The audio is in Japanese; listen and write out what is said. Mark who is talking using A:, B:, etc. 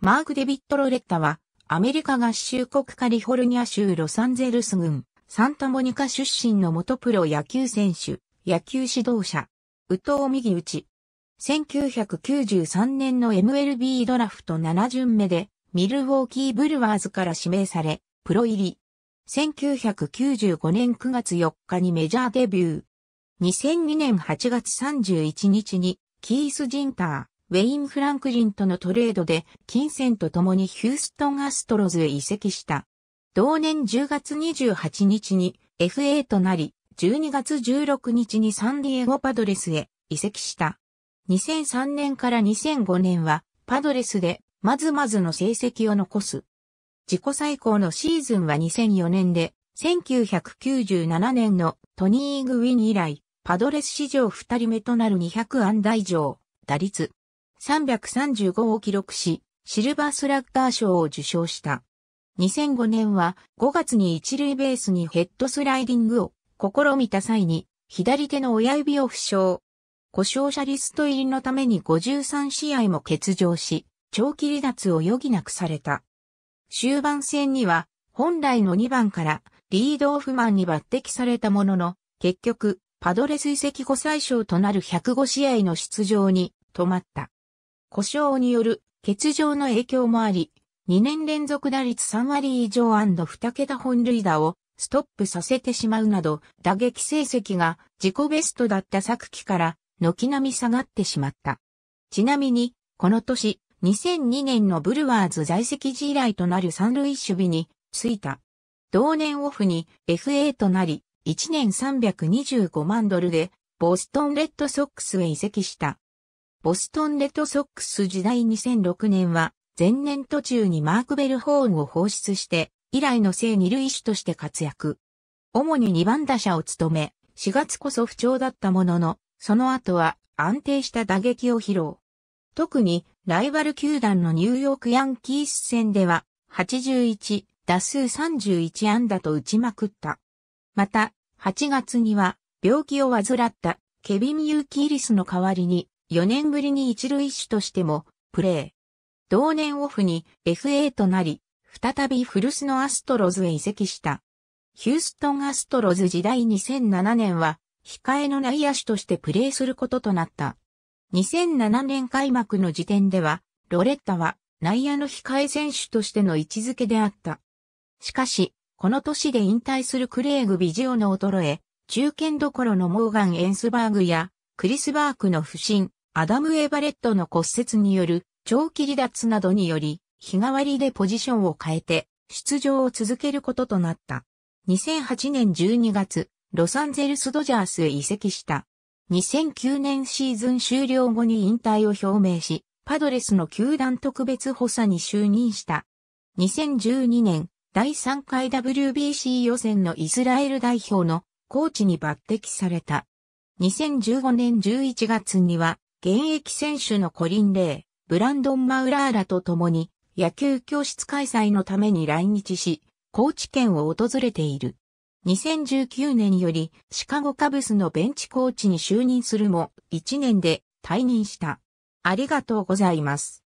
A: マーク・デビット・ロレッタは、アメリカ合衆国カリフォルニア州ロサンゼルス郡、サンタモニカ出身の元プロ野球選手、野球指導者、宇藤右打ち。1993年の MLB ドラフト7巡目で、ミルウォーキー・ブルワーズから指名され、プロ入り。1995年9月4日にメジャーデビュー。2002年8月31日に、キース・ジンター。ウェイン・フランクリンとのトレードで、金銭と共にヒューストン・アストロズへ移籍した。同年10月28日に FA となり、12月16日にサンディエゴパドレスへ移籍した。2003年から2005年はパドレスでまずまずの成績を残す。自己最高のシーズンは2004年で、1997年のトニー・グウィン以来、パドレス史上2人目となる200安打以上、打率335を記録し、シルバースラッガー賞を受賞した。2005年は5月に一塁ベースにヘッドスライディングを試みた際に左手の親指を負傷。故障者リスト入りのために53試合も欠場し、長期離脱を余儀なくされた。終盤戦には本来の2番からリードオフマンに抜擢されたものの、結局、パドレス遺跡後最小となる105試合の出場に止まった。故障による欠場の影響もあり、2年連続打率3割以上 &2 桁本塁打をストップさせてしまうなど、打撃成績が自己ベストだった昨季から、軒並み下がってしまった。ちなみに、この年、2002年のブルワーズ在籍時以来となる三塁守備についた。同年オフに FA となり、1年325万ドルでボストンレッドソックスへ移籍した。ボストンレッドソックス時代2006年は、前年途中にマーク・ベルホーンを放出して、以来の正二塁手として活躍。主に2番打者を務め、4月こそ不調だったものの、その後は安定した打撃を披露。特に、ライバル球団のニューヨークヤンキース戦では、81、打数31安打と打ちまくった。また、8月には、病気を患った、ケビン・ユーキーリスの代わりに、4年ぶりに一塁手としても、プレー。同年オフに FA となり、再び古巣のアストロズへ移籍した。ヒューストンアストロズ時代2007年は、控えの内野手としてプレーすることとなった。2007年開幕の時点では、ロレッタは内野の控え選手としての位置づけであった。しかし、この年で引退するクレーグ・ビジオの衰え、中堅どころのモーガン・エンスバーグや、クリスバークの不振、アダム・エバレットの骨折による長期離脱などにより、日替わりでポジションを変えて出場を続けることとなった。2008年12月、ロサンゼルス・ドジャースへ移籍した。2009年シーズン終了後に引退を表明し、パドレスの球団特別補佐に就任した。2012年、第3回 WBC 予選のイスラエル代表のコーチに抜擢された。2015年11月には現役選手のコリン・レイ、ブランドン・マウラーらと共に野球教室開催のために来日し、高知県を訪れている。2019年よりシカゴカブスのベンチコーチに就任するも1年で退任した。ありがとうございます。